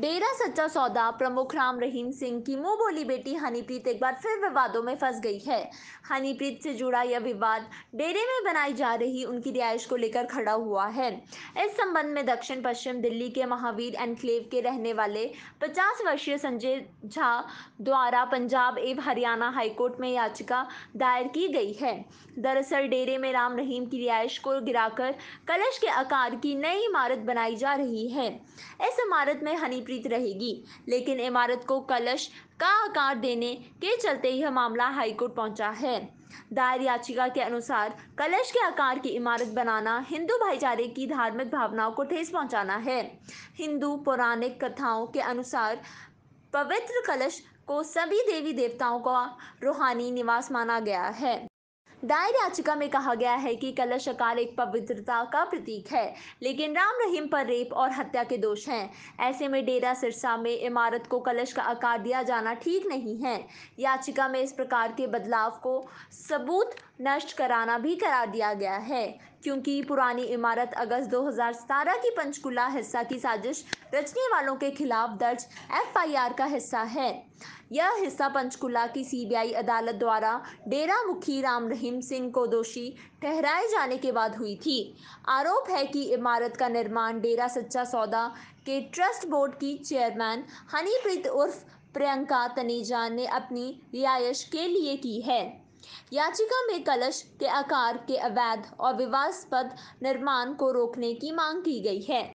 डेरा सच्चा सौदा प्रमुख राम रहीम सिंह की मुंह बोली बेटी हनीप्रीत एक बार फिर विवादों में फंस गई है हनीप्रीत से जुड़ा यह विवाद डेरे में बनाई जा रही उनकी रिहाइश को लेकर खड़ा हुआ है इस संबंध में दक्षिण पश्चिम दिल्ली के महावीर एनक्लेव के रहने वाले पचास वर्षीय संजय झा द्वारा पंजाब एवं हरियाणा हाईकोर्ट में याचिका दायर की गई है दरअसल डेरे में राम रहीम की रिहाइश को गिराकर कलश के आकार की नई इमारत बनाई जा रही है इस इमारत में हनी विपरीत रहेगी लेकिन इमारत को कलश का आकार देने के चलते यह मामला हाईकोर्ट पहुंचा है दायर याचिका के अनुसार कलश के आकार की इमारत बनाना हिंदू भाईचारे की धार्मिक भावनाओं को ठेस पहुंचाना है हिंदू पौराणिक कथाओं के अनुसार पवित्र कलश को सभी देवी देवताओं का रूहानी निवास माना गया है दायर याचिका में कहा गया है कि कलश आकार एक पवित्रता का प्रतीक है लेकिन राम रहीम पर रेप और हत्या के दोष हैं ऐसे में डेरा सिरसा में इमारत को कलश का आकार दिया जाना ठीक नहीं है याचिका में इस प्रकार के बदलाव को सबूत नष्ट कराना भी करार दिया गया है क्योंकि पुरानी इमारत अगस्त 2017 की पंचकुला हिस्सा की साजिश रचने वालों के खिलाफ दर्ज एफआईआर का हिस्सा है यह हिस्सा पंचकुला की सीबीआई अदालत द्वारा डेरा मुखी राम रहीम सिंह को दोषी ठहराए जाने के बाद हुई थी आरोप है कि इमारत का निर्माण डेरा सच्चा सौदा के ट्रस्ट बोर्ड की चेयरमैन हनीप्रीत उर्फ प्रियंका तनेजा ने अपनी रिहायश के लिए की है याचिका में कलश के आकार के अवैध और विवादास्पद निर्माण को रोकने की मांग की गई है